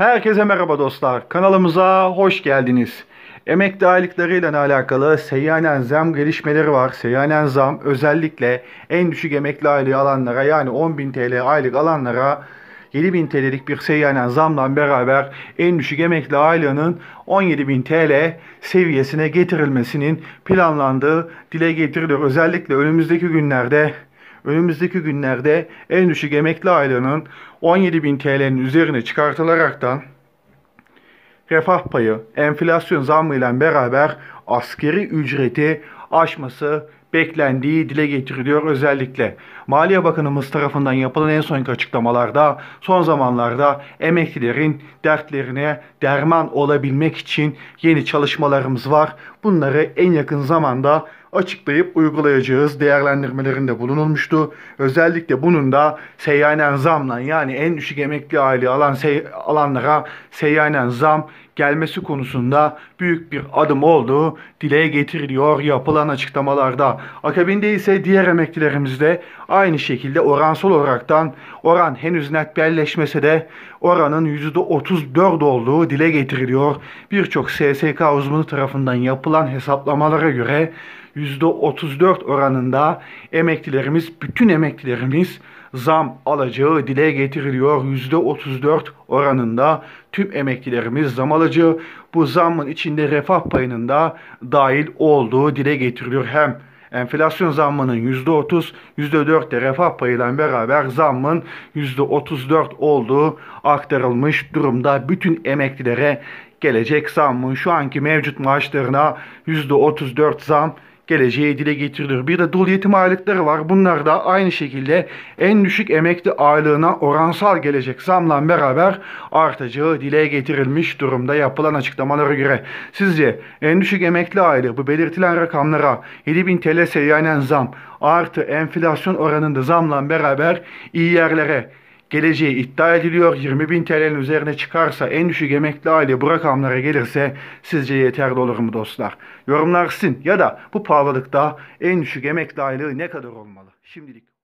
Herkese merhaba dostlar. Kanalımıza hoş geldiniz. Emekli aylıklarıyla alakalı seyyanen zam gelişmeleri var. Seyyanen zam özellikle en düşük emekli aylığı alanlara yani 10.000 TL aylık alanlara 7000 TL'lik bir seyyanen zamla beraber en düşük emekli aylığının 17.000 TL seviyesine getirilmesinin planlandığı dile getiriliyor. Özellikle önümüzdeki günlerde önümüzdeki günlerde en düşük emekli aylığının 17.000 TL'nin üzerine çıkartılaraktan refah payı enflasyon zammıyla beraber askeri ücreti aşması beklendiği dile getiriliyor özellikle. Maliye Bakanımız tarafından yapılan en son açıklamalarda son zamanlarda emeklilerin dertlerine derman olabilmek için yeni çalışmalarımız var. Bunları en yakın zamanda açıklayıp uygulayacağız değerlendirmelerinde bulunulmuştu. Özellikle bunun da seyyanen zamla yani en düşük emekli aile alan sey alanlara seyyanen zam gelmesi konusunda büyük bir adım olduğu dile getiriliyor yapılan açıklamalarda akabinde ise diğer emeklilerimiz de aynı şekilde oransal olaraktan oran henüz net belleşmese de oranın %34 olduğu dile getiriliyor. Birçok SSK uzmanı tarafından yapılan hesaplamalara göre %34 oranında emeklilerimiz, bütün emeklilerimiz zam alacağı dile getiriliyor. %34 oranında tüm emeklilerimiz zam alacağı. Bu zamın içinde refah payının da dahil olduğu dile getiriliyor. Hem enflasyon zammının %30, %4 de refah payıyla beraber zammın %34 olduğu aktarılmış durumda. Bütün emeklilere gelecek zammın şu anki mevcut maaşlarına %34 zam geleceği dile getiriliyor. Bir de dul yetim aylıkları var. Bunlar da aynı şekilde en düşük emekli aylığına oransal gelecek zamla beraber artacağı dile getirilmiş durumda yapılan açıklamalara göre. Sizce en düşük emekli aylığı bu belirtilen rakamlara 7000 TL seviyenen zam artı enflasyon oranında zamla beraber iyi yerlere geleceği iddia ediliyor. 20 bin TL'nin üzerine çıkarsa en düşük emekli aile bu rakamlara gelirse sizce yeterli olur mu dostlar? Yorumlar sizin ya da bu pahalılıkta en düşük emekli aylığı ne kadar olmalı? Şimdilik